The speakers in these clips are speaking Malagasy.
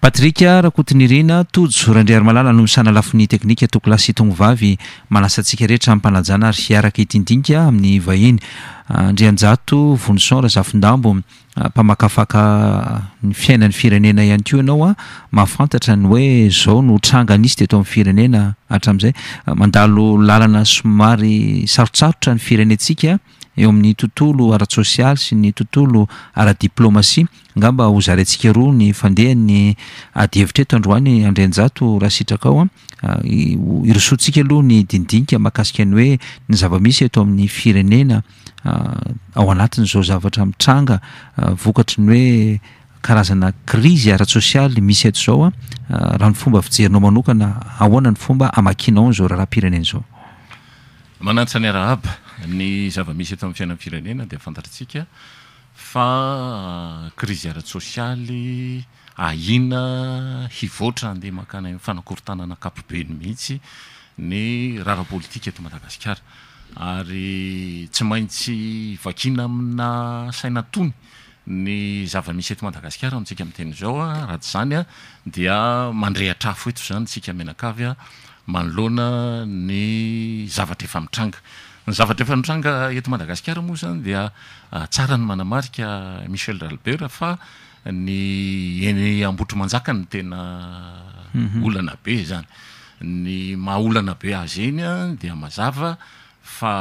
patrik ra kotinyrina tojorandriarymalala nomisanalafin'ny tenika toko asi yiak iida amin'yyny ah, ah, irenena hany keo anaoa ah, mahafantatrany oe zao noanganis de to ami'nyfirenenaaaa'allana somary sarotsarotra ny firenentsika eo amin'ny tontolo aratsosialy sy ny tontolo ara diplômasi ngamba hozaryntsika roa ny fandehanyadevitraeto androany andrenato rahasitrakaoa rsotsika alohanydinia mahakaianyoeeakny oez crizy aratsosialy misy ezaoyobaerinaooahonanyfomba amainaoao rahapirenenao manatsy any ara aby ny zava-misy eto amin'ny fiainay firenena de fantatritsika fa crizy ah, arat sosialy aina hivoatra andemakana fanakorotanana akapobeny mihitsy ny rarapolitika eto madagasiara ary tsy maintsy vakina amina sainatony ny zava-misy eto madagasikara amitsika miy tenzaoa ah, raha ty zany a ah, dia mandre atrafo eto zany tsika menakavya manoloana ny zavatra efamitranga ny zavatra efa notranga eti madagasikara moa zany dia ah, tsara ny manamarika michel r'alber fa ny eny ambotro manjaka ny tena mhm. olana be zany ny mahaolana be azy eny a dia mazava fa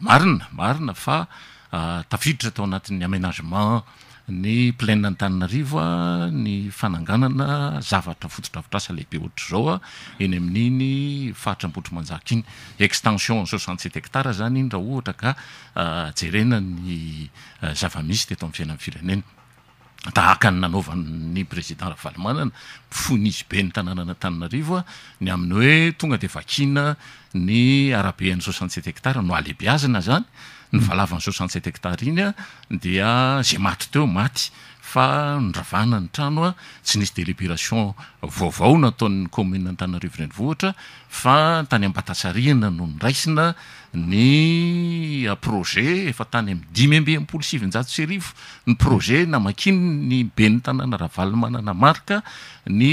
marina marina fa ah, tafiditra atao anatin'ny aménagement ny plain ny tanina arivoa ny fananganana zavatra fotondrafitra sa lehibe oatra zao a iny amin'iny fahatrambotro manjaka iny extension ny sosantset hectara zany iny raha ohatra ka jerenany zava-misy de to ami'ny finamn'ny firenena da haka ny nanaovan'ny président raha valemanana fonizy be ny tanànana tanana rivo a ny aminy hoe tonga de vakina ny arabe any sosantset hectara no aleibeazana zany nyvalavansao sanset hectare iny a dia zay maty teo maty fa nravana ny trano a tsy nisy délibération vaovao naataonny communeny tana rivreny vohatra fa tany ambatatsarihana no nraisina ny ah, projet efa tany amdimy ambe impolsivenja tsyrivo ny projet namakiny ny beny tana na rahavalymana na marka ny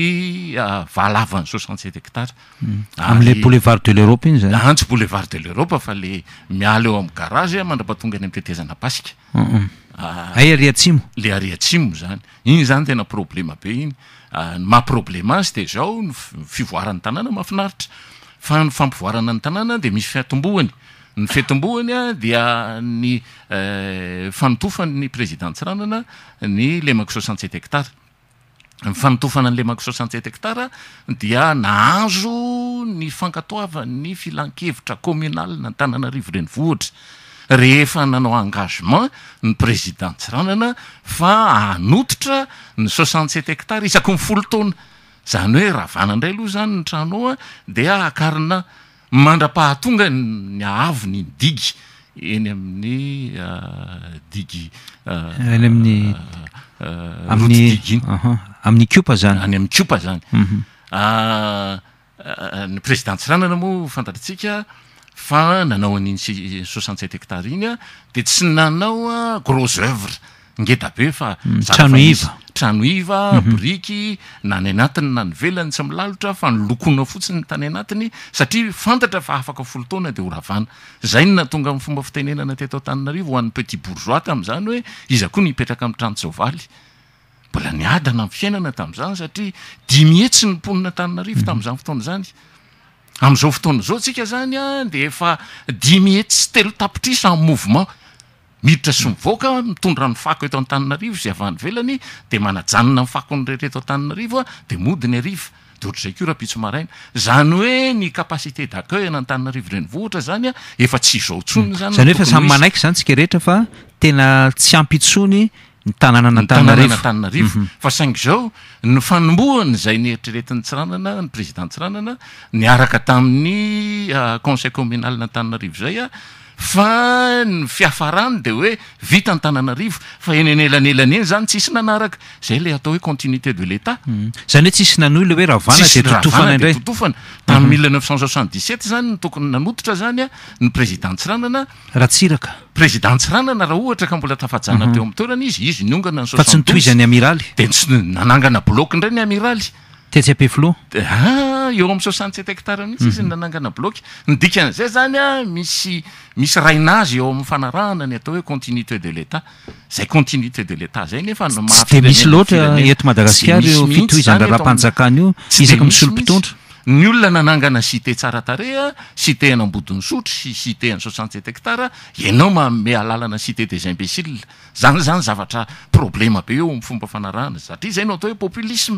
ah, valavan'ny sasantedhectar hmm. amlbulevarde l'erope iyantsy boulevart de l'europa fa le mial eo am'ny garage mandra-pahatonga eny ami tetezanapaska Ah. ay ariatsimo le ariatsimo zany igny zany tena problema be igny ah, maha- problema azy de zao ny fivoaran'ny tanàna mahafinaritra fa ny fampivoarana ny tanàna de misy fiatombohany ny fitombohany a dia ny eh, fanotofany ny présidentsy ranana ny le manksosan-tset hectara ny fanotofana nyle manksosan-tsety hectara dia naanzo ny fankatoavanny filan-kevitra communalia ny tanàna rivoreny vohatra rehefa nanao engagement ny président tsi ranana fa anototra ny soixante sept hectare isako mifolo taona zany hoe rahavana indray aloha zany ny tranao a de ahakarina mandra-pahatonga ny ahavo nyny digy eny amin'ny ah, digy ah, eny amin'ny ah, amrotdigy inya amin'ny kiopa zany any amn'ny kiopa zany mhm. ny présidenttsi ranana moa fantatritsika fa nanao anintsysoxant set hectare iny a de tsy nanao a gros euvre ngedabe fatanoitranoiabriky hmm, mhm. na ny anatiny na nyvelany tsy mlalotra fa nylokona fotsiny tany anatiny satria fantatra fa afaka folotoana de oravana zay no na tonga amy fomba fitenenana tyatao tannarivo hoan'y petit bourgois tam'zany hoe izy koa ny petraka am' tranosaovaly mbola niadana y fiainana tam'zany satria dimietsy nyponina tannarivo mhm. tam'izany fotoana zany am'izao fotoana zao tsika zany a de efa dimiety sy telo tapitri sa am'y movement miditra sy mivoaka mitondra no fako eto an-taninarivo zy avany velany de manajanona nfako ny rehetra eto an-tanina arivo a de modiny arivo de ohatra'zay keo rahapitso maraina zany hoe ny capacité d'acueil na anytaninarivo reny vohatra zany a efa tsy zao ntsonyny hmm. zany zany hoeefa samy manaiky zany tsika rehetra fa tena tsy ampitsony ntannna tanana rivo fa saingy zao nyfanombohany zay nyeritreretin'ny tsi ranana ny présidenttsi ranana niaraka tamin'ny euh, conseil communal na tanana arivo zay a ah, fa ny fiafarany de hoe vita ny tananarivo fa enyenyelanelany eny zany tsisy nanaraka zay le atao hoe continuité de l'etat hmm. zany hoe tsisy nanola hoe rahavana de tofanarayttofana tan' mineufns7 zany ny tokony nanotitra zany a ny présidentsy ranana raha tsiraka présidentsy ranana raha ohatra ka mbola tafajanateo mhm. amin'ny toerana izy izy nyongana nyfa sy ntoizan'ny amiraly de tsy nanangana blok ndray ny amiraly tetsap flo ah, eo am'y soxant het hectare amiitsy izy mhm. nanangana blok nydikan'zay zany a ah, misy misy rainazy eo ami'y fanarahana ny atao hoe continuité de l'etat zay continuité de l'etat zay nefasde misy loatra eto madagaskar ofioizanr rahampanjakany ioiza soloontrany olonanananaa cité tsaratarea ah, cite anambodiny sotry cite n soxante het hectare anao mame alalana cité des imbécil zany zany zavatra problema be eo am fomba fanarahana satria zay no atao hoe populisme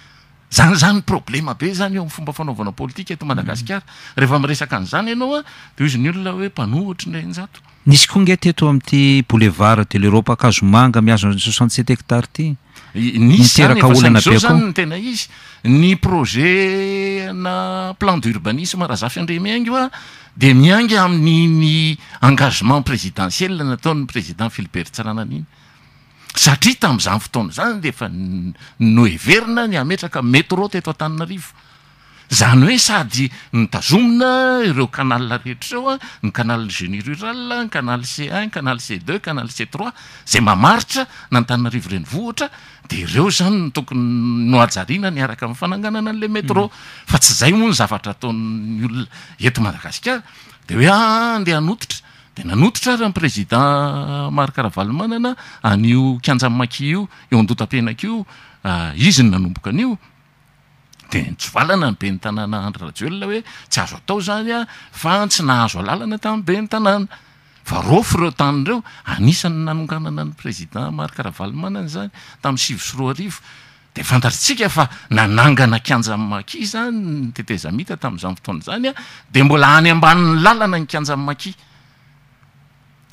zany zany problèma be zany eo am'y fomba fanaovana politikue eto madagasikara rehefa mresaka an'zany ianao a deo izy ny olona hoe mpanohatra ndray njato nisy koa ngetyeto am'ty boulevart de l'europe ankazomanga mihazony soantset hectare ty ni miy zteayrakaaolana zae o zaony n tena izy ny projet na plan d'urbanisme raha zafy andre miaingoa de mianga amin'ny engagement présidentiel nataony président philibert tsarana aniny satria tam'zany fotona zany de efa no everina ny ametraka metro teto an-tanina arivo zany hoe sady nytazomina ireo kanal rehetreoa ny canali jenis rural ny kanal c u canal c du canal c tis zay mamaritra nanontanina rivo reny vohitra de ireo zany ntokony noajariana ni araka ami'ny fananganana anle metro mm. fa tsy zay moa ny zavatra hataony olona eto madagasikara de hoe ah, andea anotitra nantotra ranyprésidentmarkaravalmanana anikianjanymai ioonobe nnnaandryraelona ah, hoetsy azo atao zany afa tsy nahazoallana tambe n tannfeoneona ny préidnmarkaravalmanana zany tamn'y satsiaaangaa kianjaymaki zany nteteamita tam'zany fotoanazany ade mbola any ambanny lalana ny kianjanymaki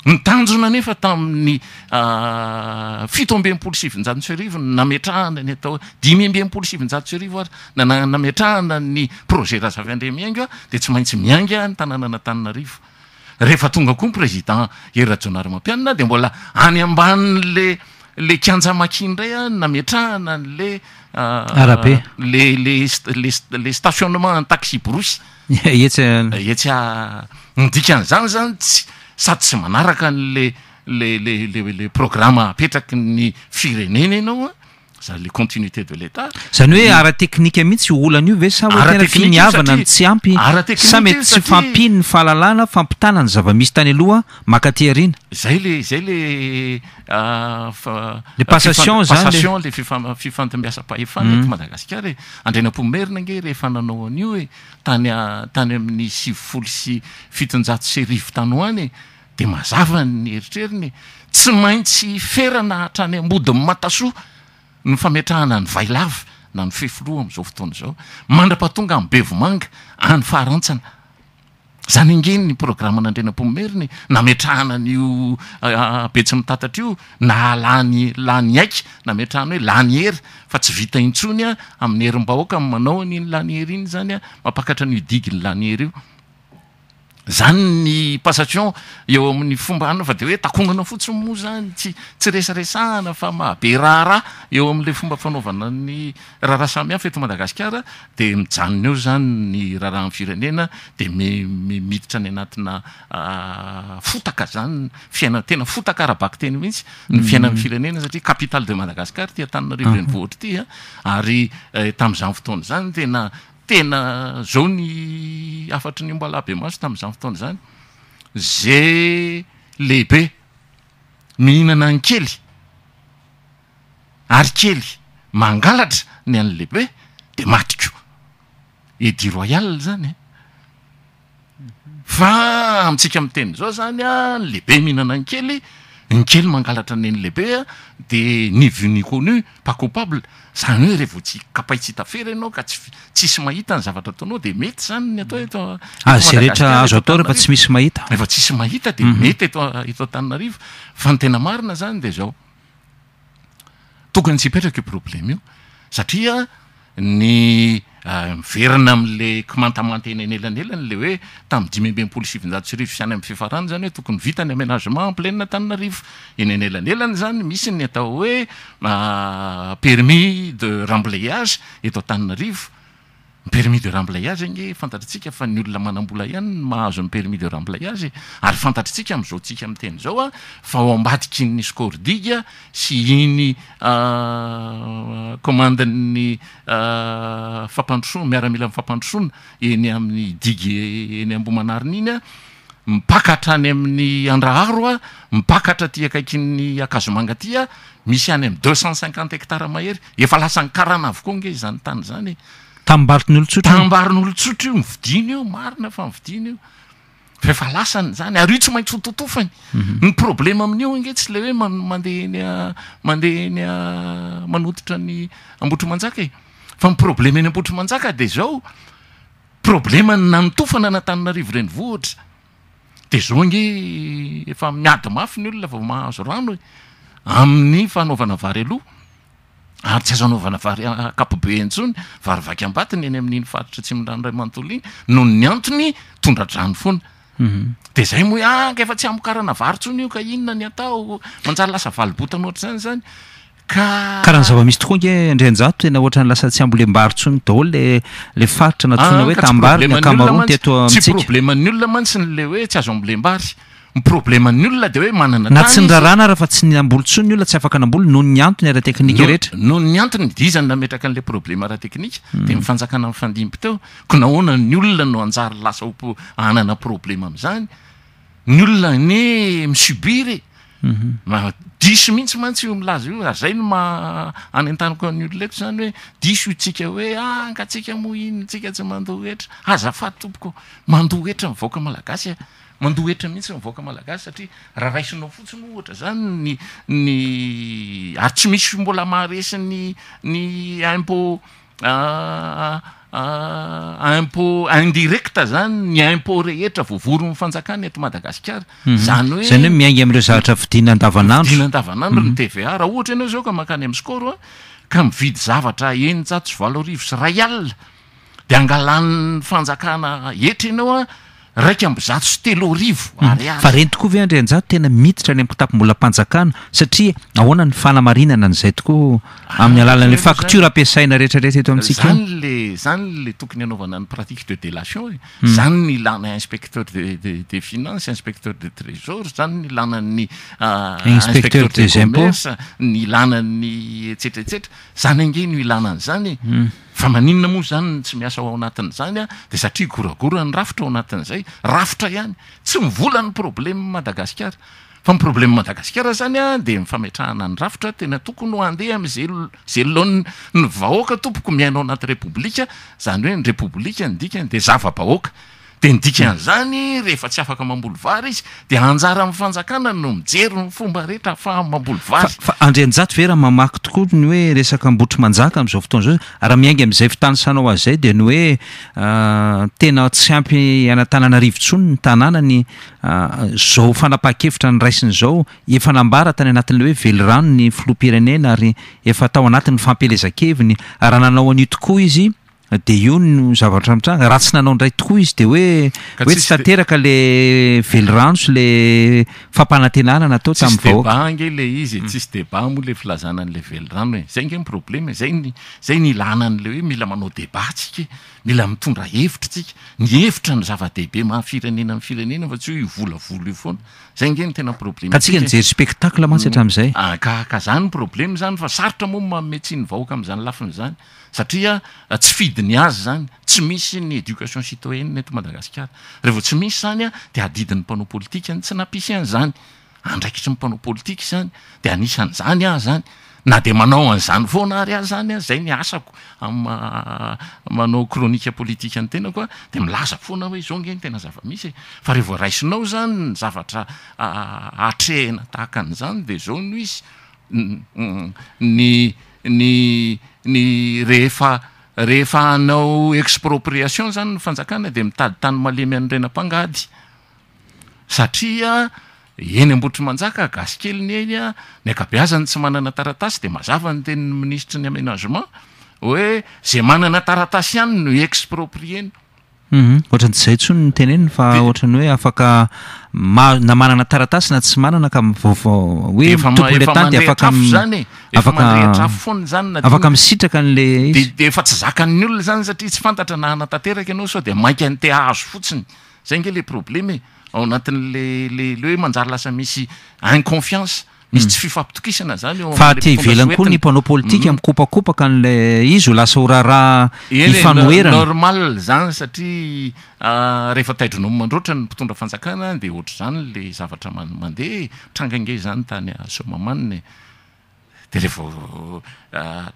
nytanjona nefa tamin'ny ah, fitoambe mpolosivinjanotso arivo nametrahanany atao ho dimy ambi mpolosivinjaoso arioary nanametrahanany projet rahazavy andre miangoa de tsy maintsy miangny tanànanaanahongakoa ny président e rajonary mampianana de mbola any ambannnlle kianjamakin ray a nametrahanalele ah, stationnement taxi brousesya ah, dikan'zany zany tsy sady tsy manaraka nle le le le le programme apetraky ny firenena anao a ah. zay le continuité de l'etat zany hoe ara teknike mihitsy olany io ve sa ho tena finiavana ny tsy ampyarate sa mety tsy fampihny ny fahalalana fampitana ny zava-misy tany aloha makatiarina zay le zay lele passation zapnaysation le fifa-fifantimiasa -pahefana to madagasikara e andrenam-poomerina nge rehefa nanao an'io e tanya tany amin'ny sivyfolo sy fitonjato serive tano anye de mazavany heritreriny tsy maintsy ferana hatrany ambody matasoa ny fametrahana ny vailavy na ny fefoloha am'zao fotoany zao mandra-paha tonga anbevomanga any fahrantsana zany angeny programma n'andrenam-pomomheriny nametrahana n'io betsy mitatatra io nalany la ny aiky na metrahana hoe lany hery fa tsy vita intsony a amin'ny herim-baoaka manaoanyny lany hery iny zany a mapakatra n'io digyny lany hery io zany ny pasatrion eo amin'ny fomba hana fa de hoe takonana fotsy moa zany tsy tsy resaresahana fa mahabe raharaa eo amn'le fomba fanaovana ny raharaha samyha feto madagasikara de mijanony eo zany ny raharaha ny firenena de mmimiditra ny anatina ah, fotaka zany fiaina tena fotaka rabaky teny mihitsy ny fiainany mm. firenena satria capital de madagasikara tyatanina rireny ah. vohatra tya ah. ary eh, tam'zany fotoana zany tena tena zao ny afatry ny mbalabe maso tam'zany fotona zany ze lehibe mihinana ny kely ary kely mangalatra ny an'lehibe de matiko edi royal zany e fa amitsika m' tenyzao zany a ah, ny lehibe mihinana any kely ny kely mangalatra ny en'lehibea ah, de nivu niconu pa coupable zany hoe rehvo tsy kapaitsy hitafery anao ka tsyf tsisy mahita ny zavatra ataonao de mety zany ny atao eto a ah, zerehetra azo atao rehefa tsy misy mahita rehefa tsisy mahita de mhm. mety etoa eto a-taninarivo fa nytena marina zany de zaho tokony tsy hipetraka o problema io satria ny Ah, miverina amle komantemante enaenyelan'elany le hoe tam'y dimy mby mpolo sivin-jato tsy rivo siany am' fifarany zany hoe tokony vitany aménagement pleinea tanna rivo enynelan'elany zany misy ny atao hoe ah, permis de rembleylage eto ntanna rivo permis de rambley azy ny fantatritsika fa ny olona manambola ihany mahazo amy permis de ramblay azy ary fantatritsika mzaotsika am teny zao a fa oambadiki ny scor dia sy inycommandeny ah, ah, fampandrosona miaramila fampandrosona eny amin'ny dig eny ambo manariny iny a mipakatra any amin'ny andaharo a mipakatra ti akaikiny akazomangaty a misy any am'y deux cent cinquante hectara mahery efa lasany karana avokoa nge zany tany zany e tabaiyolotsorambain'olotsotraimiin oinafaninzany ay io tsy maintsy hoooany mhm. ny problemaamin'ionge tsy le hoe mandenyamandeanya manotitra ny ambotro manjakae fa miproblemany ambotrymanjaka de zaoproblemanaoofana nataninarivo reny ohitrae zao geefa miady mafiny olona va mahazo rano e amin'ny fanaovana vary aloha ary tsy azo anaovanavary kapobentsony varivaky ambatiny eny amin'n'iny faritra tsy mindrano ray manotoliny no ny antony tondra drano fona mhm. de zay mo aka ah, efa tsy amokarana vary ntsony io ka inona ny atao manjary lasa valibotan ohatra zany zany kaka raha ny zavamisy tokoa nge ndrenjato tena ohatra ny lasa tsy ambole mbaryntsony daholo lele faritra nantsoina ah, hoetambaryny akamarontetomtsytsi proablemany olona mantsiny le hoe tsy azo amblembar ny problemany olona de hoe manana tna sinraarana raha fa tsy ny ambolontso ny olona tsy afaka ny ambolo noho ny antony ara teknika rehetra noho ny antony di zany nametraka an'la problema aran teknika hmm. de mifanjakana afandimpy teo ko nahoana ny olona no anjary lasa opo anana problema am'zany ny olona ny misubirydis mhm. mihitsy mantso milaza io a zay no ma anentaniko ny olona eto zany hoe diso tsika hoe ahngatsika mo inotsika tsy mandoa etra azafattompoko mandoha etra mivaoaka malagasy a mandohhetra mihitsy mivoaka malagasy satria raha raisinao fotsiny ohatra zany ny ny ary tsy misy mbola maharesy ny ny mpô ah, ah, mpô indirecta zany ny impo rehetra vovoronfanjakana eto madagasikara mhm. zany hoezany hoe miainga am'reo zaatra vidinandavanandrodinandavanandro ny mhm. tva raha ohatra ianao zao ka mahnkany am'y skort a ka mividy zavatra eninjato sy valoarivo sy raha alia de angalaniny fanjakana etra ianao a raiky amyzatosy telorivofa mm. reny tokoa ve andreanjato tena mititra ny amktapombola mpanjakana satria ahoanany fanamarinana n'izay tokoa ah, amin'ny alalan'la facture ampisaina rehetrarety eto amintsika l zany la tokony hanaovana ny pratique de délation e mm. zany ny lana inspecteur ddes finance inspecteur de trésor zany ny lananyinspecteur ah, des imomoetrce ny lanany ettcetr etcetra zany ange no ilanan'zany e. mm. fa maninona moa zany tsy miasa ho ao anatin' zany a de satria goragora ny rafitra ao anatin'zay rafotra ihany tsy mivolan'ny probleme madagasikara fa my probleme madagasikara zany a de mifametrahana ny rafitra tena tokony ho andeha amze l ze olohan ny vahoaka tompoko miaina ao anaty républika zany hoe ny republike nydikany de zava-bahoaka de nidikan'zany rehefa tsy afaka mambolivary izy de anjara ami'ny fanjakana no mijery ny fomba rehetra ahafaha mambo varya andranjato ve rah mamaky tokoa ny hoe resaka ambotry manjaka am'zao otoanzao raha miainga am'zay fitanysanao azay de ny oe ah, tena tsy ampy aatanàana rivontsony ny tanànany zao fanapahakevitra ny ah, raisiny zao efanambara tany anatn'ny hoe velorano ny flo pirenena aryefatao anatny fampelezakeviny raha nanao ani tokoa iy de io no zavatra amitrana raha tsy nanao ndray tokoa izy de hoe oetsy tanteraka le velo rano sy le fampanantenanana atao tami'y vaoakaba nge le izye mm. tsisy deba moa le filazanan'le vely rano e zay nge ni problema zay ny zay nilanan' le hoe mila manao deba ntsikae mila mitondra hevitra tsika ny hevitra ny zava-dehibe mahafirenena ny firenena fa tsy hoe hivolavolo io foana zay ngeny tena problemetika njery spectaclemantsy mm. hatra amzayka ah, ka zany y probleme zany fa sarotra mo manomentsiny vahoaka am'izany lafin'zany satria ah, tsy fidiny azy zany tsy misy ny éducation sitoyenne ny eto madagasikara rehevao tsy misy zany a de adidin'ny mpanao politike any tsy nampisy anyzany andraikitry ny mpanao politike zany de anisan'izany azy zany na de manao an'izany fo ana ary ah zany a zay ni asako a manao kronika politika any tena koa de milazakfoana hoe zao ngeny tena zavamisy e fa reh vao raisinao zany nyzavatra atrehina ah, ah, tahaka an'izany de zao noho izy mm, ny ny ny rehefa rehefa hanao expropriation zany nofanjakana de mitady tany malemy an rena mpangady satria eny ambotry manjaka gasi kelyny eny a ni akabeazany tsy manana taratasy de mazava ny tenin'ny ministreny aménagement hoe zay manana taratasy ihany no exproprie-na uhm ohatrany tsy zay tsony ny teneniny fa ohatrany hoe afaka ma na manana taratasy na tsy manana ka mivaovao hoeletny akzyaafo fony zany na afaka misitraka n'la izyde efa tsy zaka n'ny olona zany satria tsy fantatra na anatanteraka ianao so de mainka ny te aazo fotsiny zay nge le probleme e ao anatin'le le le hoe manjary lasa misy an-confiance misy tsy mm. fifampitokisana zany eo fa tia hivelany koa ny mpanao politikue mm. am' kopakopaka n'la izy o lasa o raraha e ifanoheranynormal zany satria ah, rehefa taidronommandroatra ny mpitondra fanjakana de ohatra zany le zavatra man mandeha trangange zany tany asomamaninye e rehatdronono ah,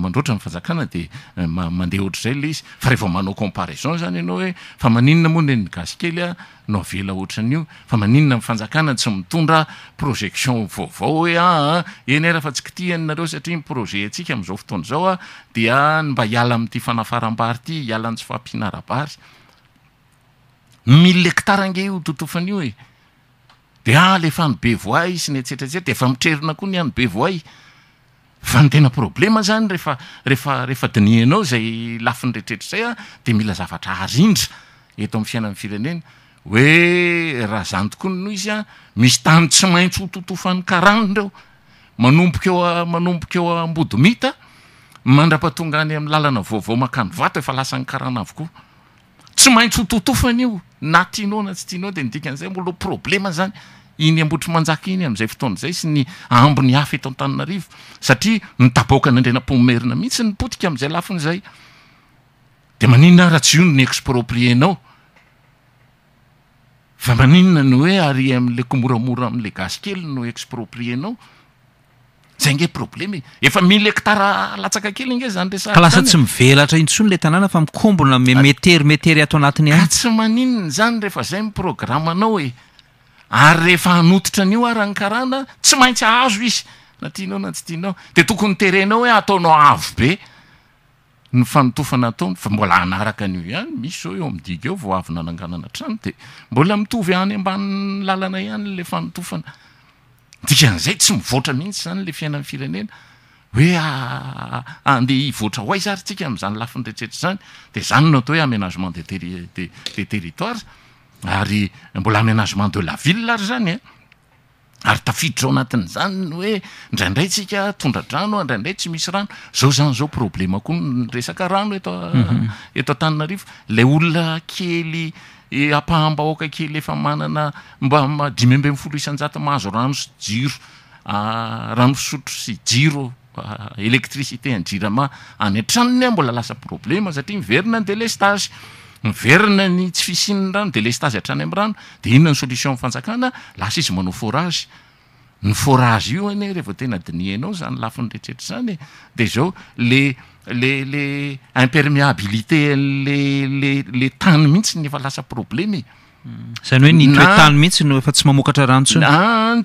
mandroatra am'y fanjakana de eh, mandeha ohatr zay le izy fa rehva manao comparaison zany ianao hoe fa maninna moano ny gasi kely a no avela oatran'io fa maninna m'fanjakana tsy mitondra projection vaovao oeenrahefa ah, ah, e, tsy ktieninareo satria nprojet atsika m'zao fotonzaoama lamtyaatsilefneoay s ny etsetretsetr defa mirerina koa ny ano be voay fa ny tena problema zany rehefa refa rehefa dinianao zay lafin'nyretrertritray a de mila zavatra arindra eto am'ny fiainamnny firenena hoe raha zany tokoa ny noho izy a misy tany tsy maintsy ho totofan'ny karano ndreo manomboka eo a manomboka eo aambodymita mandra-patonga any am'y lalana vaovao makano vato efa lasa ny karana avokoa tsy maintsy ho totofany io na tianao na tsy tianao de nidikan'izay mboalo problema zany iny ambotry manjaka iny am'zay fotoan'izay sy ny ambony hafa etoantanana arivo satria nitabooka any andrenam-poomerina mihintsy nypotika am'izay lafin'zay de maninna ra tsy ion ny exproprie-nao fa maninna ny hoe ary am'la komoramora am'la gase kely no exproprie-nao zay nge problemeefa mil ectara latsaka kely inge zanyresaka lasa tsy mivelatra intsony la tanàna fa mikombona me ah, meterymetery atao anatiny ay tsy maninna zany rehefa zay mi programmeanao e ary rehefa anotitra an'io aranykarana tsy maintsy hazo izy na tianao na tytianao de tokony terenao hoe ataonao avo be ny fanoofana ataon fa mbola anaraka n'io ihany misy zao eo amdieo voavna ananganana trano dembolami any amban ana hanyleadkn'izay tsy mivoatra mihitsy zany le fiainany firenena hoe ah, ah, ah, andeh hivoatra hoay zary ntsika am'zany lafinretsetra zany de zany no atao hoe aménagement edes territoire ary mbola am nagement de la ville ary zany a eh. ary tafiditrao anatin'zany ny hoe ndraindrayntsika tondratrano ndraindray tsy misy rano zao zany zao problema koa ny resaka rano etoa eto mhm. an-taninarifo la olona kely e, ampahamba oka kely efa manana mbamadimy ambe mi folo isanjata mahazo rano sy jiro ah, rano fisotro sy jiro électricité ah, andrirama any antranony ah mbola lasa problema satria miverina nde l'estage miverina ny tsy fisinny rano de lestage atrany am'y rano de inona ny solutionnfanjakana lasa izy manao foragy ny forage i an rehvaotenadninao zany lafinyretreritra zanye de zao le le le impermiabilité llle tany mihitsyny efa lasa probleme e. zany hoe ny ntaoe tany mihitsy no efa tsy mamokatra ranotsony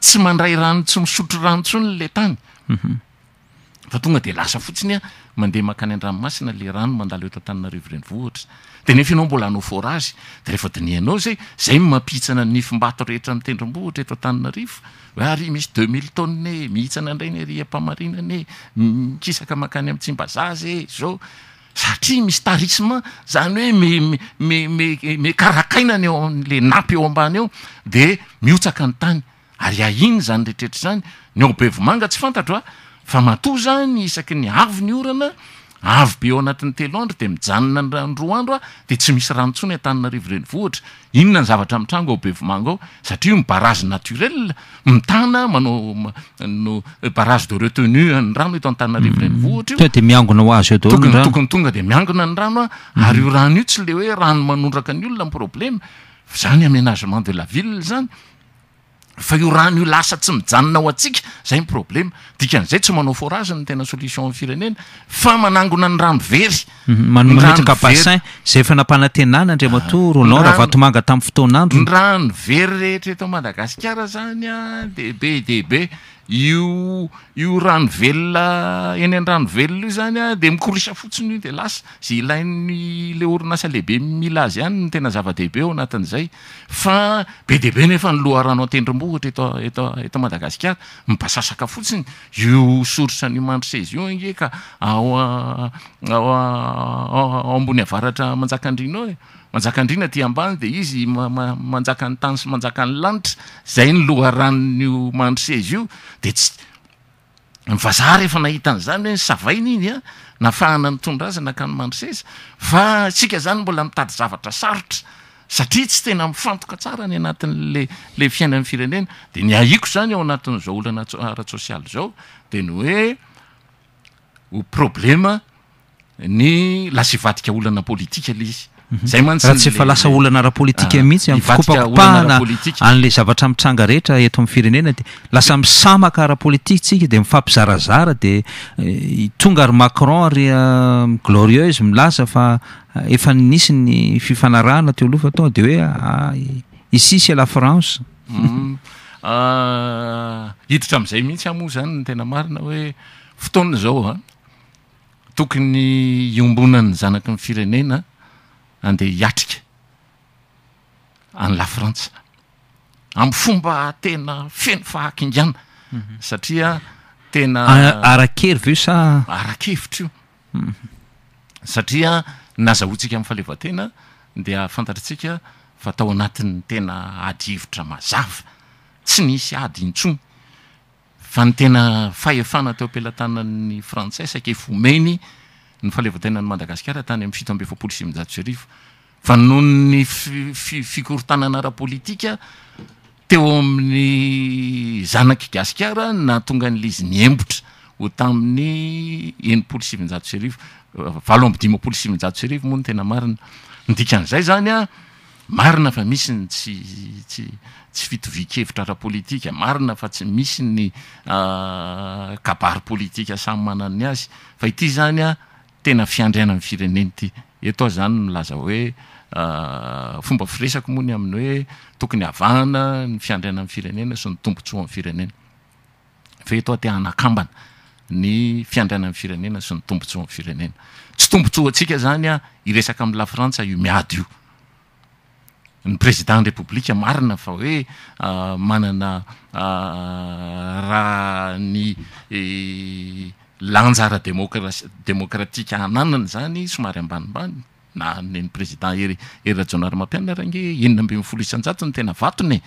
tsy mandray ranotsy misotro rnonledeaafotinya mhm. mandeha mahakany an-dranomasina le rano mandala otantanina rivreny vootra teny efa ienao mbola hanao for azy de rehfa denyanao zay zay mampihitsana ny fimbato rehetra y tendrombohitra eto ntanna rifo ary misy deux mile tonee mihitsana ndray ny ariam-pamarinanae mikisaka makany amn'tsi mbazaza e zao satria misy tarisme zany hoe mm karakainany eoa'le napy eo ambany ao de miotsaka ny tany ary ahiny zany reetrehetra zany ny aobevomanga tsy fantatro a ah. fa mato zany isaky ny avy ny orana avy be eo anatin'ny telo andro de mijanona ny ranoroa andro a de tsy misy rano ntsona an-tanana rivoreny vohitra inona ny zavatra amitrango ao be vomango ao satria io mibarage naturel mitana manaono barage de retenu any rano to antanna rivorenyvohitra mm. io de miangona hoazy odnytokony tonga de miangona ny rano a mm. ary io rano io tsy le hoe rano manondraka any olona y problema zany am énagement de la ville zany fa io rano io lasa tsy mijanonao atsika zay ny problema dikan'izay tsy manao foarazany ny tena solution amy firenena fa manangona ny rano very mhm, manonmametra ka basesin zay fa nampanantenana andreama to ah, ro anao rah vatomanga tami'y fotonandro ny rano very rehetra etao madagasikara zany a ah, deibe de be io io rano vela eny andrano velola io zany a de mikorisa fotsiny i de lasa za ilainy le orinasa lehibe milazy hany no tena zava-dehibe ao anatin'zay fa be dehibe nefa ny loha rano atendrombohitra eto eto eto madagasikara mipasasaka fotsiny io sorsa nyomandrisaizy io ange ka aoa aao ambony avaratra manjaka andrinao e manjaka indrina ty ambany de izy mmanjaka ny tany s manjaka ny lanitra zay ny loharanonyo mandrosezy io de ts ivazaharyefa nahitan' zany hoe ny savaina iny a ah, nafahana ny tondrazana akany mandrisezy fa sika zany mbola mitady zavatra sarotra satria tsy tena mifantoka tsara ny anatin'lla fiainan'ny firenena de ny aiko zany eo anatin'zao olana ara-tsosialy zao de ny hoe problema ny la sy vadika olana politika la izy Mhm. ayaha tsy efa lasaolanarahapoliikamihitsymahala ah, zavatra mitanga rehetra eto ami'ny firenena de lasa misamaka raha politika tsika de mifampizarazara de eh, eh, eh, tonga ry macron ry glorieuse milasa fa efa nnisiny fifanarahana te lofa ta de hoe ah, ici ce lafranceita mhm. ah, am'zay mihits amo zanyn tenaaina hoefotozaoatokony iombonanny zanaka n firenena andeha hiatrika any lafrantsa am'y fomba tena feno fahakiindana mhm. satria tena ah, arakeryva io sa arakevitra io satria nazahoantsika ami'ny faleovatena dia afantatritsika fa tao anatin'ny tena adyivotra mazava tsy nisy ady intsony fa ny tena fahefana to ampilatanan'ny frantsaiy saikee fomeny ny falevotena ny madagasikara tany am'y fito ambe fapolo sivinjatosearivo fa nony -fikortananarapolitika teo amin'ny zanaky gasikara na tonganlzy nyembotraoa'yenipolo siinjatoseaioamdolo eh, sinjasariomoanayinafa misny stsy fitovikevitra rapolitika marina fa tsy misy ny ah, kabary politika samy manany azy fa ity zany a tena fiandraina ai'y fireneny ity eto zany milaza hoe ah, fomba firesaky moa ny amin'ny hoe tokony avahana ny fiandrana anny firenena sy ny tombontso a am'y firenena faetoa tea hanakambana ny fiandrana any firenena sy ny tombontso a amny firenena tsy tombontso a antsika zany a iresaka amin'ylafrantsa io miady io ny président repoblika marina fa hoe ah, manana ah, raha ny eh, lanjara demokra- demokratika ananany zany somary ambanimbany na nyny président ey eryajanar mampianarange enina ambe mifolo isanjato ny tena vatonye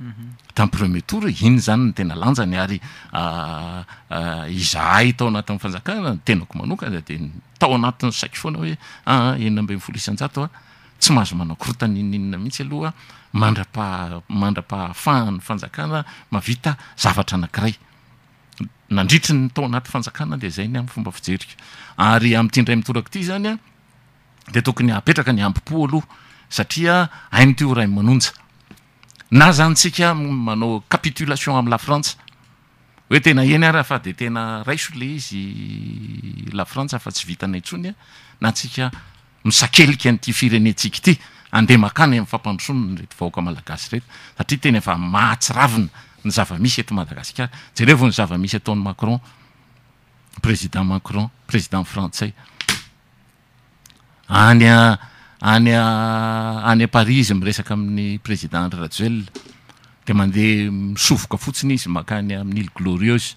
mhm. tam premier tour iny zany no tena lanjany ary ah, ah, izay tao anatyamin'ny fanjakana ntenako manokana za de tao anatin'ny saiky foana hoe aa ah, enina ambe mifolo isanjato a tsy mahazo manao korotanininna mihitsy aloha mandrapah mandra-pahhafahny fanjakana mahavita zavatra anankiray nandritranytao anatfanjanade zay ny am fomba fijerika ary am'ity ndray mitoraky ty zany a de tokony apetraka ny ampipo aohasatia ainy tyho aa manaoapitlation am'lafrantsahoe tena iny ary efa de tena raiso le izy lafranta afa tsy vitanay ntsony a na tsika misakelika n'ity firenentsika ity andeha makana am'nyfampandrosonony rety vahoaka malagasy rety satria tena efa mahatsiravina ny zavamisy eto madagasikara jereo vao ny zava misy ataony macron président macron président frantsais any a any a any a parisy miresaka amin'ny président rrajoelle de mandeha misovoka fotsiny izy makany amin'nyile glorieuse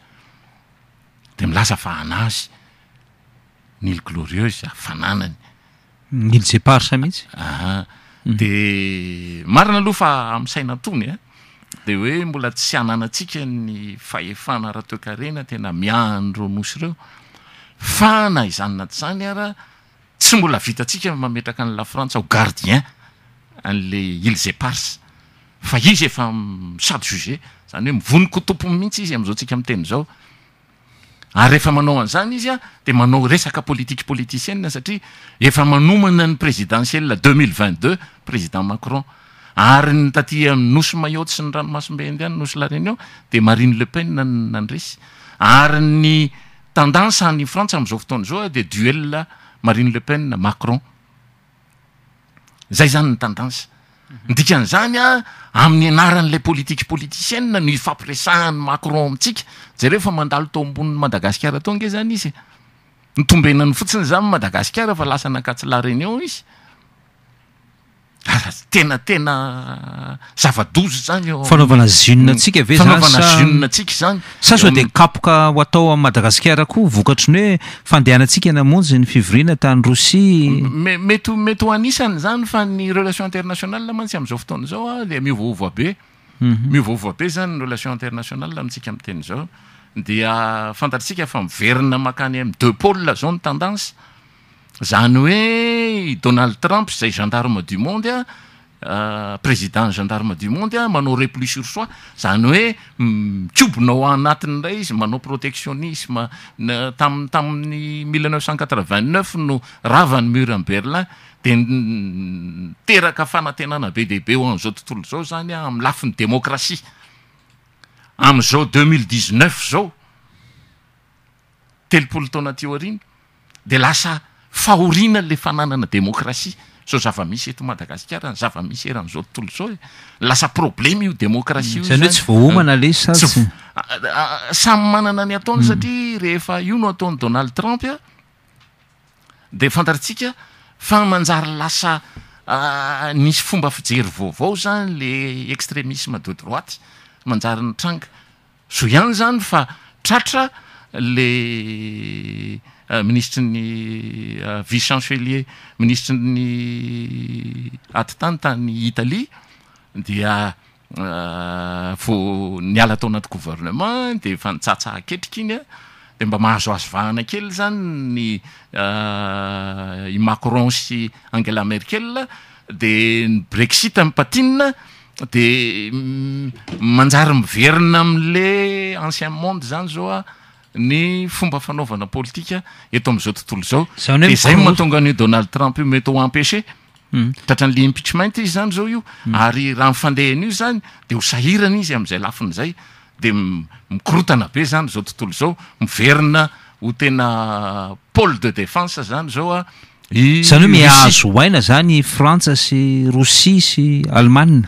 de milasa fa anazy nyile glorieuse afananany nile zepartsmhitsy aha de marina aloha fa am' sainatony a eh? de hoe mbola tsy ananantsika ny fahefana ra toekarena tena miany reo nosy reo fa na izany na ty zany ara tsy mbola vita ntsika mametraka any lafrantsa ao gardien an'le ilese pars fa izy efa misady juget zany hoe mivoniko hotompon mihitsy izy amn'izao ntsika mi' teny zao ary efa manao an'izany izy a de manao resaka politique politiciennea satria efa manomana ny présidentiell deuxmile2gtdeu président macron ayny tatya noso mailot sy ny ranomasombe andehany noso la renion de marine le pen nadresyayny tandans ny frantsa am'zao fotoanzao a deuelmarine le pene maconyynndan'zany a amn'ny anaran'la politike politicien nofampiresahan'ny macron mhm. amitsika zarefa mandalo tao ambonin'ny madagasikara to nge zany izy nbenany fotsiny zany madagasikara fa lasa na akatsy la renion izy tena tena zava-dozy zany fanaovana junne atsika mm. ave zanyovasa jnoaasika zany sa zao de kapoka ho atao am' madagasikara koha vokatriny hoe fandehanantsika anamonjy ny fivrina tany roussie m mety mety ho anisany zany fa ny relation internationalla mantsya am'zao fotoana zao a ah, de miovaova be mhm. miovaovabe zany y relation internationala mitsika amiteny zao dia fantatritsika fa miverina makany am' deux paôl zao ny tandance zany hoe donald trump zay gendarme du mondes a euh, président gendarme du mondes a manao replit sursois zany hoe mitsobonao mm, anatin' ray izy manao protectionnisme tam tamin'ny mille neuf cent quatre vingt neuf no ravan'ny mur an berlin de nteraka fanantenana be debe eo am'zao tontolo zao zany a am'y lafiny démocratie am'zao deux mile dixneuf zao telopolo taona ty oariny de lasa fahoriana le fananana demokratie zao zavamisy eto madagasikara zavamisy era am'izao tontolo zao e lasa probleme io démokratie ioza hoeny tsy vohomana le samy manana ny ataony mm. satria rehefa io no ataony donald trump a de fantaritsika fa manjary lasa nisy fomba fijery vaovao zany le extremisme de droite manjary ny tranga zo ihany zany fa tratra le Euh, ministre ny euh, vil chancelier ministreny atitantany italie dia vo euh, niala atao anaty gouvernement de fa nitsatsahaketriky iny a de mba mahazoazovahana kely zany ny imacroncy angela merkel de ny brexit ampatina de mm, manjary miverina amle ancien monde zany zaoa ny fomba fanaovana politika eto am'izao tontolo zao zany hoede zay mahatonga an'io donald trump io mety ho empéché hmm. tatran'le impiachement izy zany zao io hmm. ary raha mifandehan'io zany de hosahirany izy am'izay lafin'zay de mikorotana be zany zao tontolo zao miverina ho tena pôle de defense zany zao a zany hoe miazo hoaina zany frantsa sy roussie sy allemagne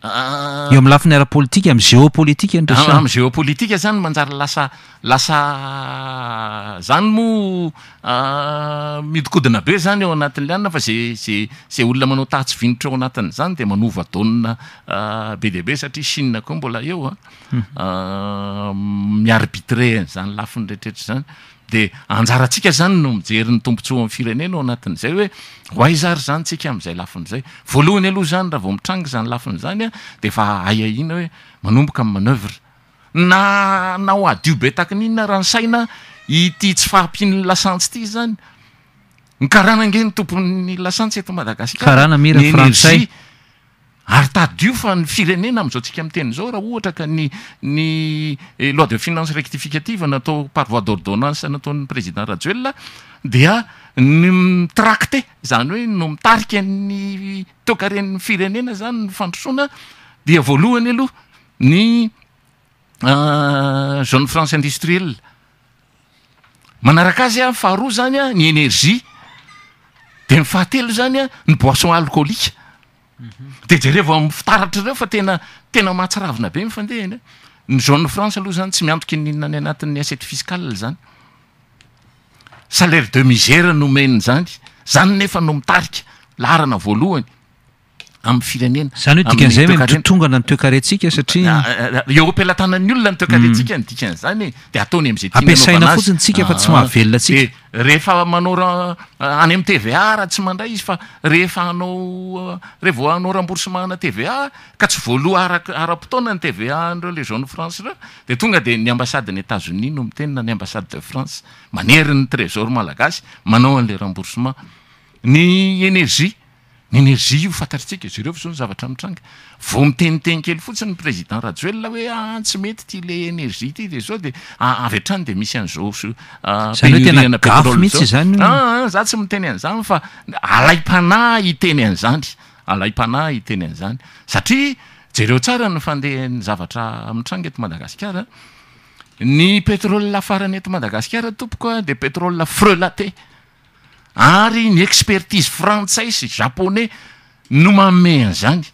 Ah. eo am' lafiny arapolitika am' géopolitique n ah, am' géopolitika zany manjara lasa lasa zany moa ah, midikodina be zany eo anatin'laanona fa za za zay olona manao tahtsy vinotra eo anatin'zany de manovadaonna be dea be satria chine koa mbola eo a hmm. mi-arbitrarn'zany lafinyretreritra zany de anjarantsika zany no mijeryn'ny tompontsy hoa ami'ny firenena ao anatin'izay hoe hoaizary zanytsika am'izay lafin'izay voalohany aloha zany raha vo mitrangy zany lafin' zany a de fa ay a ina hoe manomboka am'y manoevra na nao adio betakiny inona raha ny saina ity tsy fahampihn'nny lasantsy ity zany ny karana nge ny tompon'ny lasantsy eto madagasikakarahana miranfrasasyy ary tad io fa ny firenena am'izao ntsika m ten zao raha ohatra ka ny ny eh, loi de finance rectificative natao parvoi d'ordonnance nataon'ny président rajoel dia ny tracte zany hoe no mitarika ny tokaren'nny firenena zany ny fandrotsoana dia voalohany aloha ny ah, jane france industrielaz a haa zany a ny énere demifahatelo zany a ny boisson akoolie de jereva am'y fitaratra reo fa tena tena mahatsaravina be mifandehany a ny jaune france aloha zany tsy miantoky eninona any anatin'ny asete fiscal zany salaire de misere nomena zany zany nefa no mitarika larana voalohany ao'onyamhay am' tvatsy andizyfahf aahvo anao eh, ramboursemetna tva ka tsy oalohaaara-potona ny tvanre leo france de tonga de ny ambassadeny etasni no my tenina ny ambassade de france maneriny trésor malagasy manao an'la remboursementny énerie nyénergie io fantatritsika zereoa zao nyzavatra mitranga vo miteniteny kely fotsiny président rahaj elona hoe ah, tsy mety ti le énergie ty de zao de ah, atrany de misy ani ah, zatsy miteny an'zanyfa alaipana iteny an'zany alapan iteny an'zany satria jereo tsra nfandehany zra mtranga eto madagaiany pétorany e madagaia tomoka de pétrôl freulaté ary ny expertise frantsai sy japonais no maomea zany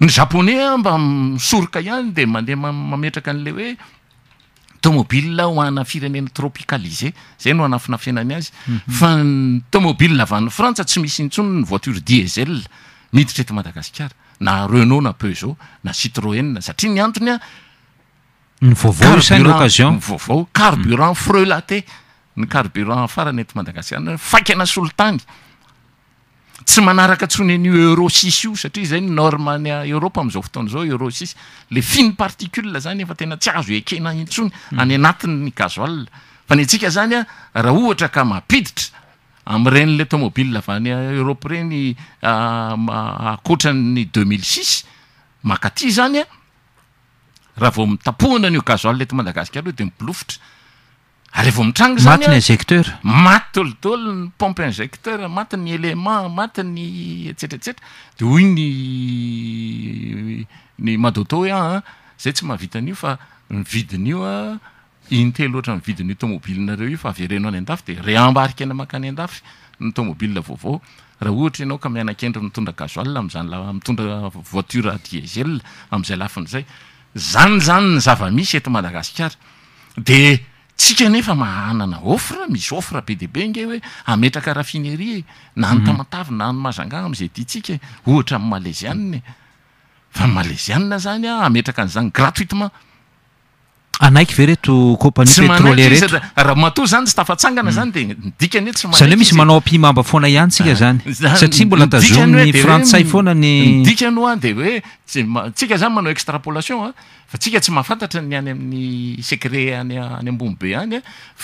ny japonais a mba misoroka ihany de mandeha mametraka an'le hoe tomobil ho ana firenena tropicalise zay no anafina fenany azy mhm. fa tomobilila avan'ny frantsa tsy misy intsony ny voiture diezel miiditrety madagasikara na renau na peuzeau na citroen satria ny antony a nyovaazioyvovao carburant mhm. freulaté ny carbran hafarany ety madagasikara ana sy ty an'oeurosis io satia zay ynormeny europa am'izao foton'zao eurosis le finy particul zany efa tena tsy azo ekenatsony hmm. any anatnny gazaf nyant yhhamnla mbillavanyerp reny aotrany duxmisi makatynmiahana 'io gazala eto madagasikara o de mibilofotra ary vao mitrango zyyinjecteur maty tolotaolony pompe ingecteur matiny élément matiny etsetra etsetra de hoy nyny madotoa zay tsy mahavitan'io fa mividinyio a intel ohatra mividinio tômobilinareo io fa avereno any andafy de reambarika eny maka any andafy nytômobili vaovao raha ohatra ianao ka mianakendra mitondra gazoal amzanyltondra voiture diegel am'zay lafin'zay zanyzany ny zavamisy eto madagasikara de ta efahmisybe debe ge hoeaeafieiamahazaamzay ahaaiaaae zyratiteentanaiky ve retocopanuy petrole rea zdeyzany hoe misy manao ampimamba foana ihanytsika ah, zany satria mbola tazony fransay foananya de hoesika zany manao extrapolation a tsika tsy mahafantatra ny any amin'ny secre aany ambon be any a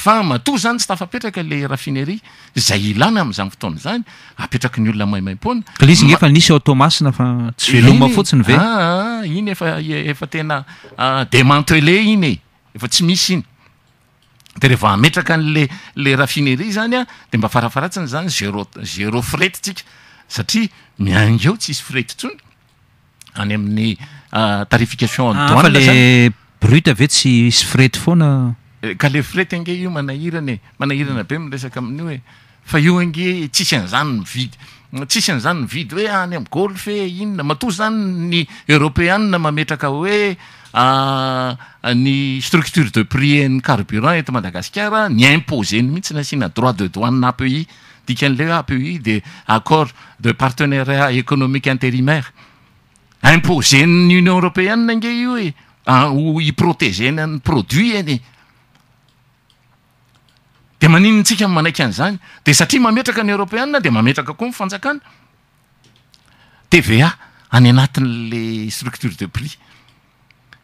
fa mato zany tsy tafapetraka le rafineri zay ilàna am'zany fotona zany apetrak ny olona maimai-poalaineiy fye yveinyaeatedemanteleiny eefa tsy misy inyde reheva meraka nlele rafinerie zanyade mba farafaratsny zanyééro fetamiageo tsisy fett ntnyany amin'ny tarificationutaetsysetoaaka ah, le frety euh. euh, ange iomanahirany e manahirana be miresaka mm. amin'io e eh. fa io ange tsisy anzanyy vidy tsisy an'izanyny vidy hoe any am golfee inona matosy zany ny européana mametraka hoe ny structure de prix enny carburant eto madagasikara ny imposeny mihitsi na sina droit de douanen appelli dikan'le hoe apeli de accor de partenariat économique intérimaire anpogeny union européenne nge io e aoiprotégenany ah, produit eny de maninontsika manaika an'izany de satria mametraka any européenna de mametraka koa mn'fanjakana tva any anatin'la structure de prix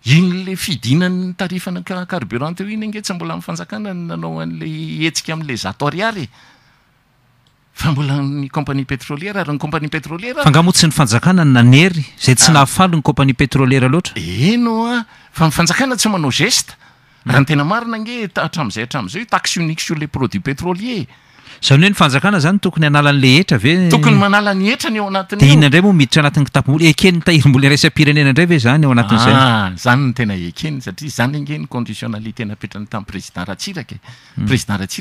iny la fidinanny tarifa na carburante eo iny nge tsy mbola m' fanjakanan nanao an'la etsika am'la zato ariary e fa mbola ny companie pétrolièra ary ny companie pétrolièrafanga moatsy ny fanjakana ny nanery zay tsy ah. nahafaly ny companie pétrolièra loatra eno a fa mifanjakana tsy manao geste raha ny tena marina ne atram'izay atram'izay o taxe unique sur les produit pétrolier zany hoe nyfanjakana zany tokony analan'le etra avee inandray moa miditra anatin'ny ktapobolo ekenntahimbol raisa pirenena indray ve zany eo anatin'zayeazn aea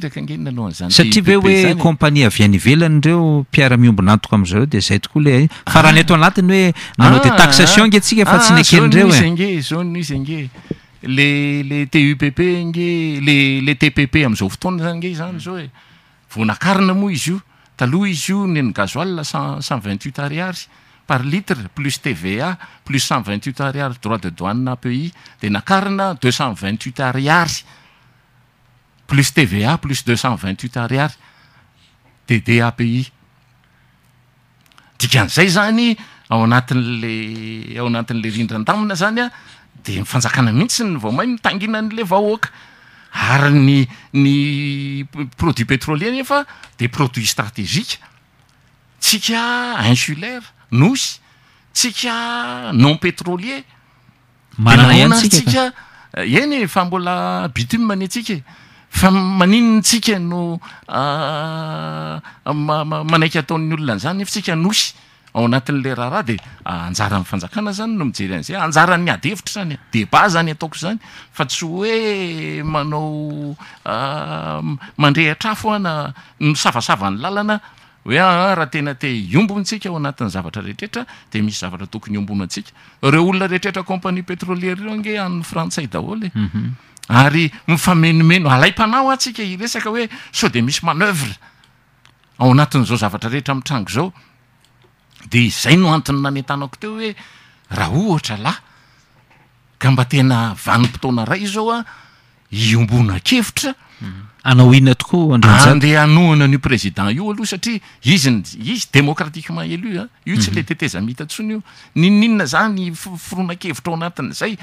taéate satria ve hoe companie avyan'nivelany reo piara miombinatoko am'zao eo de zay tokoa lea ah. fa raha ny to anatiny hoe nanao de ah. taxation ngeatsika fa tsy nenreo ltupp gele tpp amzaoa ge zzo vo nakarina moa izy io taloha izy io nyny gazo alna san cent vingt huit ariars par litre plus tva plus cent vingt uit ariarys droit de douane api de nakarina deux cent vingt huit ariary plus tva plus deux cent vingt uit ariarys dd api dikan'izay zany ao anatin'la ao anatin'lay rindran-damina zany a de mifanjakana mihitsy ny vao may mitanginan'lay vahoaka ary ny ny produit pétrolier nefa de produits stratégique tsika insulaire nosy tsika nom pétrolier mdaea anazy tsika eny e fa mbola bitume mane atsika e fa maninony tsika nom ah, manaiky ataon'ny olonanzany nefa tsika nosy ao anatin'le raha raha de anjara a fanjakana zany no mijeryan'zay eh, anjara ny adyhevitra zany eh, deba zany ataoko zany fa tsy oe manao ah, mandrehatrafoana msaasaany lalana hoe ah, ah, raha tena te iombontsika ao anatin'ny zavatra rehetrehtra de misy zavatra tokony ombonaatsika reo olona rehetretracmanipétrolire reo ge anyfrantsayaamioea-panao eh. mhm. ska iresaka hoe so de misy maneuvre aoanatin'zao zavatra rehetra amtrango zao de izay no antony nanyantanako teo hoe raha ohatra lah ka mba tena vanim-potoana ray io zao a iombonakevitra mm. anao hinona tokoaandeha anohana n'io président io aloha satria izyny izy démocratiquement élus a io tsy mhm. le teteza miitantsony io nininona zany f-foronakevitra ao anatin'zay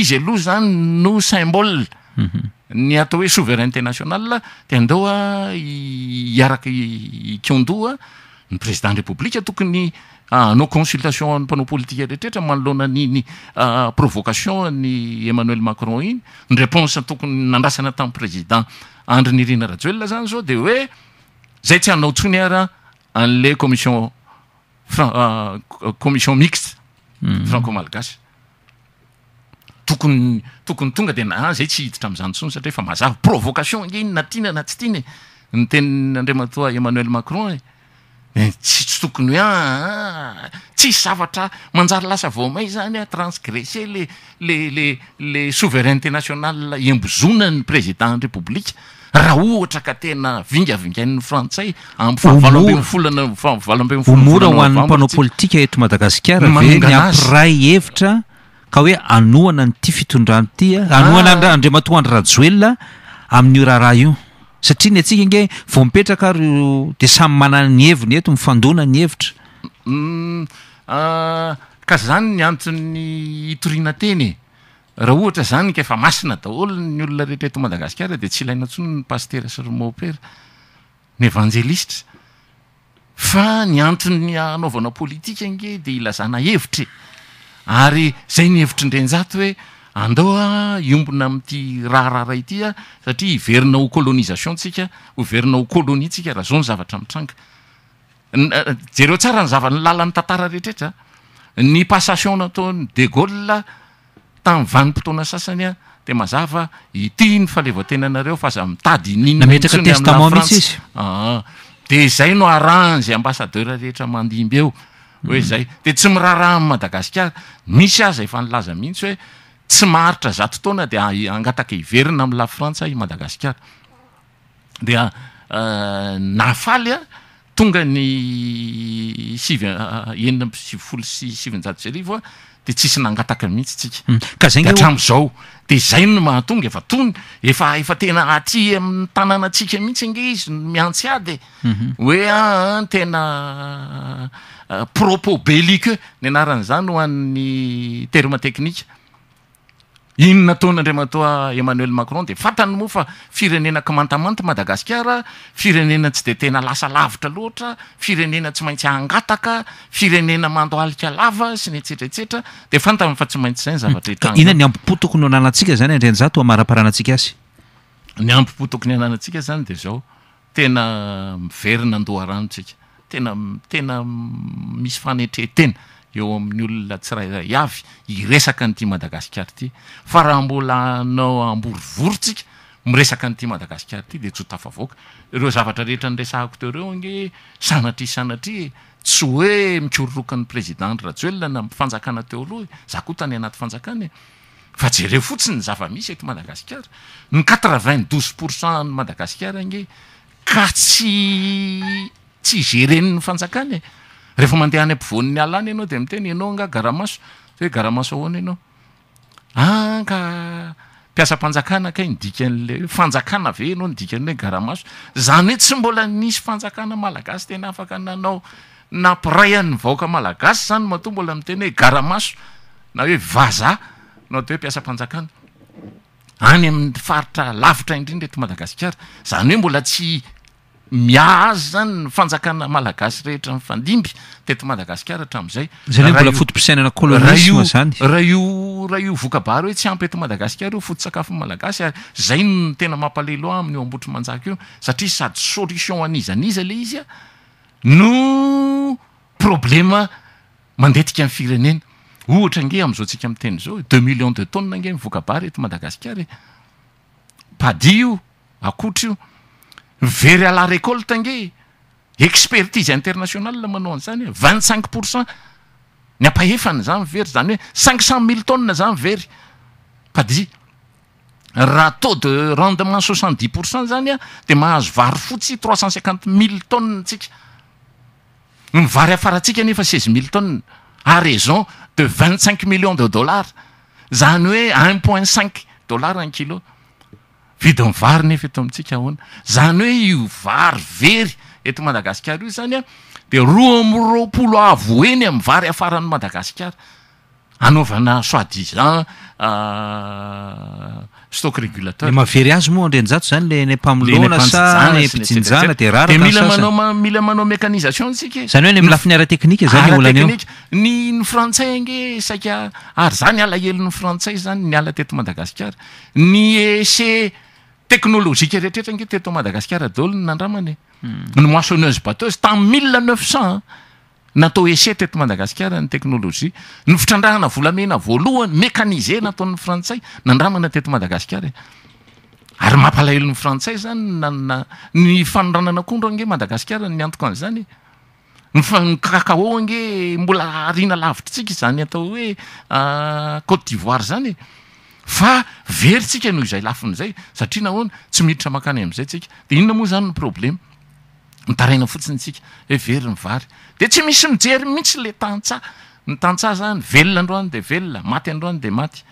izy aloha zany no symbole mhm. ny atao hoe souvereinté nationala tendeoa i iaraky kiondou a ny président républika tokony anao ah, consultation an'ny mpanao politika rehetrrehtra manolona niny ah, provocation ny emmanuel macron iny ny reponse tokony nandasana tamin' président andr nrina raela zany zao de oezayty aaony an'le cmmissin commission ah, mix hmm. franco aaoadenaazay tsyhiitra am'znytsny saraefa mazaprovcation y iny natiana na tsytiana ny tennyandrma ta emmanuel macron e Eh, tsisy tokony hoeaa ah, ah, tsisy zavatra manjary lasa vao may zany a transgresser le l le le souverainté national iambozonany présidenty républike raha ohatra ka tena vingavingainy frantsay am favalo amfolanafavalo ambemoloamora hoan'y mpanao politika eto madagasikara ny apirayl hevitra ka hoe anoana nyty fitondrano ity a anoana ah. andrea mato andry rajoel amin'n'io raharaha io satria ny antsika nge vo mipetraka ary de samy manana ny heviny eto mifandoana ny hevitrau mm, ah, ka zany ny anto'ny hitoriana tenye raha ohatra zany ka efa masina daholon ny olona rehetraeto madagasikara de tsy ilaina antsono ny paster srmooper ny évangelistra fa ny anto 'ny anaovana politika nge de ilazana hevitry ary zay ny hevitry indranjato hoe ha satria iverina ho olônisation tsika hoverina ho ôlôni tsika raha zao nyzavatra itangaereoeeyasaionaegtamy ny-potoana sasanya de mazava ity ny faleoatena anareofa za mitady nnneakaaanaeeayde ah, ah. hmm. tsy mirahhmadagaiarmisy az efa nilaza mihitsy hoe tsy maharitra zatotona de angataka iverina amlafrantsa i madagasar dia euh, nafalya tonga ny sivy euh, enina am sivyfolo si sivynjato zyrivoa de tsisy nangataka mihitsytsika mm. ka za d tramzao de zay no mahatonga efa tony efa efa tena aty amny tannatsika mihitsy nge izy miantsyadye mhm. oea ah, ah, tena euh, propo beliqe ny anaran'zany hohan'ny terme tecnike iny nataona andraa ma toa emmanuel macron de fatany moa fa firenena kamantamanty madagasikara firenena tsy de tena lasa lavitra loatra firenena tsy maintsy angataka firenena mandoalika lava sy ny etsetraetsetra de fantamiy fa tsy maintsy zay ny zavatra etany inna ny ampipotoko ny hananatsika zany andrean'za toa maraparanatsika azy ny ampipotoko ny hananatsika zany de zao tena miverina andoha ranotsika tena tena misy fanetretena eo amin'ny olona tsi ra ray avy iresaka n'ity madagasikary ity fa raha mbola anao amborovorotsika miresaka n'ity madagasikary ity de tso tafa avoaka reo zavatra rehetra nyresahako teo reo nge sanatry sanatry e tsy hoe mikororokan'ny présidentrats oelonana mfanjakana teo aloha e za koao tany anaty fanjakana e fa jereo fotsiny zava-misy ety madagasikara ny quatre vingt douze pourcentny madagasikara ange ka tsy tsy gereniny fanjakana e refa mandeha any am-pivon'ny alany anao de mi tena ianao anga garamaso thoe garamaso ahoany anao aka mpiasampanjakana akay nydikan'le ho fanjakana ave anao ndikan'hoe garamaso zany hoe tsy mbola nisy fanjakana malagasy tena afaka nanao napirayan'ny vaoaka malagasy zany mato mbola mi tena hoe garamaso na hoe vaza nao te hoe piasampanjakana any amn'ny faritra lavitra indrin reto madagasikara zany hoe mbola tsy miah azy zany nfanjakana malagasy rehetra fandimby teto madagasikara hatram'izay zany hoembola fotompisainana kolorisoe zany rah io raha io vokabary hoe tsy ampeto madagasikara io foto-sakafo malagasy ary zay nny tena mampaleloha amin'io ambotry manjaka io satria sady solution aniza aniza le izy a no prbande my fireenohatnge am'izao ntsika m teny zao deux million de tone angem vokaba reto madagasikara e padi io akotry io very ala recolte nge expertise international a manao an' zany a vingt cinq pourcent ny ampahefana zayvery zany hoe cinq cent mille tone zany very padi raha taux de rendement soixante dix pourcent zany a de mahazo vary fotsy trois cent cinquante mille tonene ntsika nyvary hafarantsika ny efa seize mille tonene arraison de vingt cinq millions de dollars zany hoe un point cinq dollars en kilos vidy mvarynyefa eto amintsika ahoana zany hoe io varyvery eto madagasikara io zany a de ro amropolo avoeny amy vary afarany madagasikara anaovana soidisan euh, stock régulateur mahavery azy moa andreanzato zany le ny mpamlna sa ny injana derareiamanamila manao mékanisation ntsika e. zanyoeny amlafiniara teknika zaylnka ny ny frantsay ange saka ary za ny alaelin'ny frantsay zany ny ala teto madagasikara ny se teknolojika rehetretra nge teto madagasikara dolony nandramana hmm. ny moissonneuse bateus tam' mil neuf cent natao ese teto madagasikara ny teknôlojia ny fitrandrahana volamena voalohany mékaniser nataon'ny frantsay nandramana tetomadagasiarae ary mampalahelon'ny frantsay zany nana ny fanondranana akondro ange madagasikara ny antok any zanye nkakaonge mbola arina lavitra tsika zany atao hoe ah, côte d'ivoire zanye fa very ntsika noho izay lafin'zay satria nahoany tsy miditra makany am'izay tsika de inona moa zany no problema mitaraina fotsiny tsika hoe very myvary de tsy misy mijery mihitsy la tantsah ny tantsah zany velona androany de velona maty androany de maty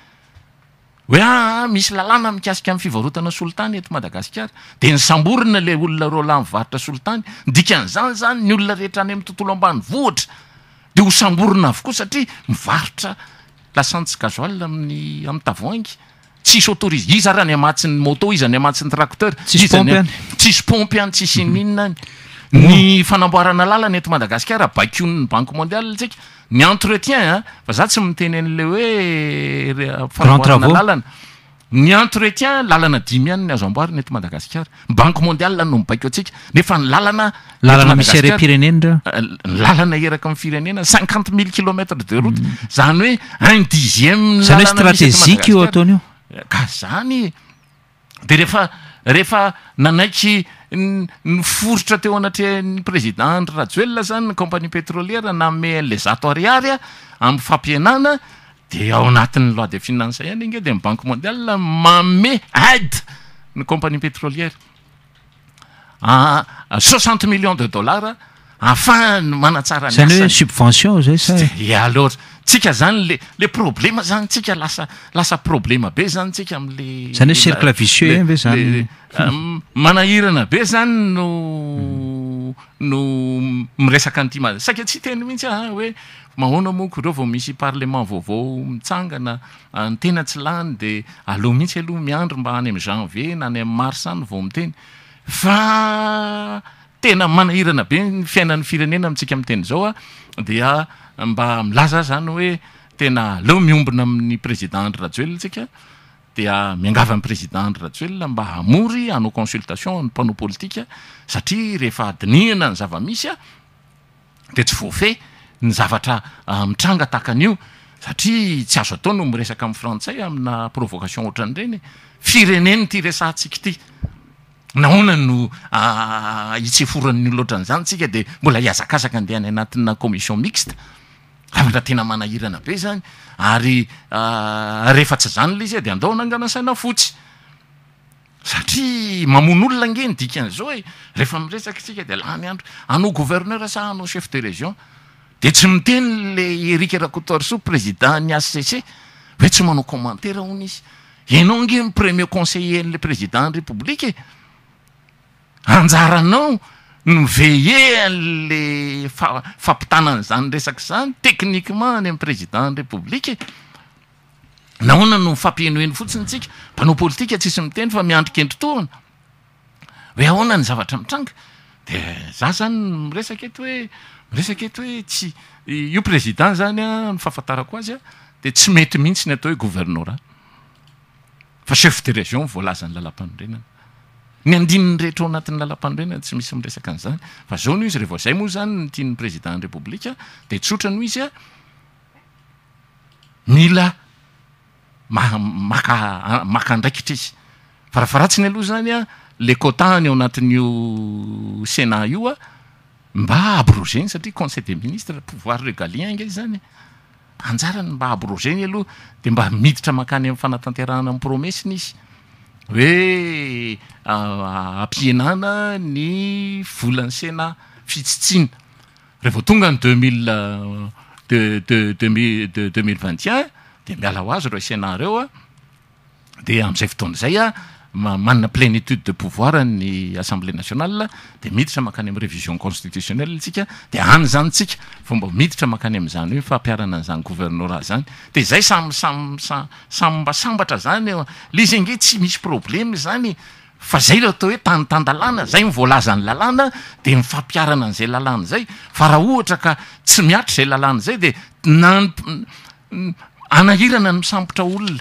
hoea ah, misy lalàna mikasika m'yfivarotana solitany eti madagasikara de ny samborina le olona ro lah mivaritra solitany mdikan'zany zany ny olona rehetra any am'ny tontolo ambany vohatra de ho samborona avokoa satria mivarotra lasantsy gazoale amin'ny ami'y tavoangy tsisy autor izy izy ary any amatsin'ny moto izy any amatsin'ny tracteur sizomnyan tsisy pompy any tsisy ninna any mhm. mhm. ny fanamboarana làlany ety madagasikara bakion''ny banke mondiale tsika ny entretien a fa za tsy miteny an'le hoe fanaamboarana làlana ny entretien lalana dimy any ny azo amboariny ety madagasikara y banke mondiallano mibakeo atsika nefa nylalana lalanam misay re pirenenra euh, ny lalana eraka ami'y pirenena cinquante mille kilomètre de route mm. zany hoe un dixièmenzany hoe stratégiue eo ataony io ka zany de rehefa rehefa nanaiky ny forotra teo anatreany président anry raj oelona zany compagnie pétrolièra name a'le zato ariary a amfampianana de ao anatin'ny loi des finance ihany ingye de my banke mondialla maome ade ny compagnie pétrolièrea ah, soixante millions de dollars a aafahany manatsara amzaany shoe subvention zay saialos tsika zany le le problema zany tsika lasa lasa problema be zany tsika amle zan hoe cercle vicueux n be zany euh, manahirana be zany no hmm. no miresaka antima saky tsy teny mihintsy aa ah, hoe mahona moko ireo vao misy parlement vaovao mitsangana ah, ny tena tsy lany de aleo mihitsy aloha miandro mba hany am'y janvier na any am'ny marsany vao miteny fa tena manahirana be fiainany firenena amitsika amiteny zao a dia mba milaza zany hoe tena alea miombina amin'ny président andrrajoela tsika dia miangava an'y président andrrajel mba amory anao consultation amin'y mpanao politika satria rehefa adiniana ny zavamisy a de tsy vo fet ny zavatra ah, mitranga takan'io satria tsy azo atao no miresaka amn'ny frantsay amina provocation ohatrany renye reentyfrannoatanyzany ah, adembola azaazaka andehany anatinna commission mixteenaay izadeadao naaonaeeasiade la ny andro anao gouverneur sano chef de région de tsy mitenyle eriqeratoso président ny ascc hoe tsy manao commentera hony izy ianao nge premier conseillern'la présidentny républike e? anjaranao noveler an'le amianan'zanyresak zany teniement ny am présidentrépbiea no mmenoeno e. fotsiny tsika manao politika tsisy miteny fa miandrikendritorny he aoana ny zavatra mitranga de za zany miresaka eto hoe resaka eto hoe tsy io président zany a ny fahafantarako azy a de tsy mety mihitsy ny atao hoen an ehetroanatn'ylala-panorenana tsy misy mrean'zany fa zao no izy re vozay moa zany nytiany présiden répobli de tsotra noho izy a maaaamaka ndraikitra izy fa rahafaratsy ny aloha zany a le cotany ao anatin'osenat io a mba aby reo zeny satria conseil de ministre pouvoir re galiennge izy zany anjarany mba aby reogeny aloha de mba miditra makany ami'y fanatanterahna aminy promesse ny izy hoe ampienana ny volan'ny sena fitsitsihana reh vao tonga ny deux mille euh, dedeexm deux mille vigt un de miala ho azy ro isena reo a de amn'izay fotonazay a m-manna plénitude de pouvoir ny assemblée nationala de miditra makany am'y révision constitutionnelle tsika de any zany tsika fomba miditra makany am'zany hoe mifampiarana an'zany gouvernera zany de zay sam sama samymbasambatra zany ea l izy nge tsy misy probleme zany fa zay lo atao hoe tanytandalàna zay mivoalaza ny lalàna de mifampiarana an'zay lalàna zay fa raha ohatra ka tsy miatry zay lalàna zay de na anahirana ny misambatra olona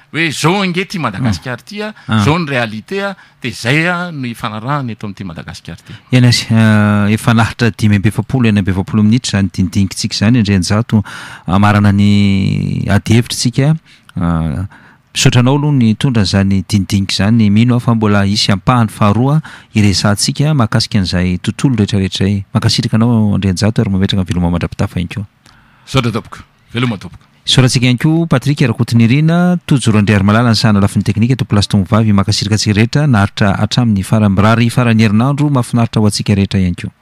hoe zao nge ty madagasikary tya ah. ah. zao ny réalitéa de zaya ny fanarahany ato amin'ity madagasikary tyeiriyb apoea nineitrranoha n ndnzanydinidini zninofamboisy apahany ahaaireansia mahakasian'zaytontolo retraretrayhairka anaoandrena ary mametraanvelommandrapitfaiootra tookveomatook saorantsika iany koa patrik arakotiny iriana to joro andrehary malala ny sana lafi 'ny tekniqua toplacy tomga vavy makasirikatsika rehetra naaritra atramin'ny faramrary farany herinandro mahafinaritra ao antsikarehetra ihany ko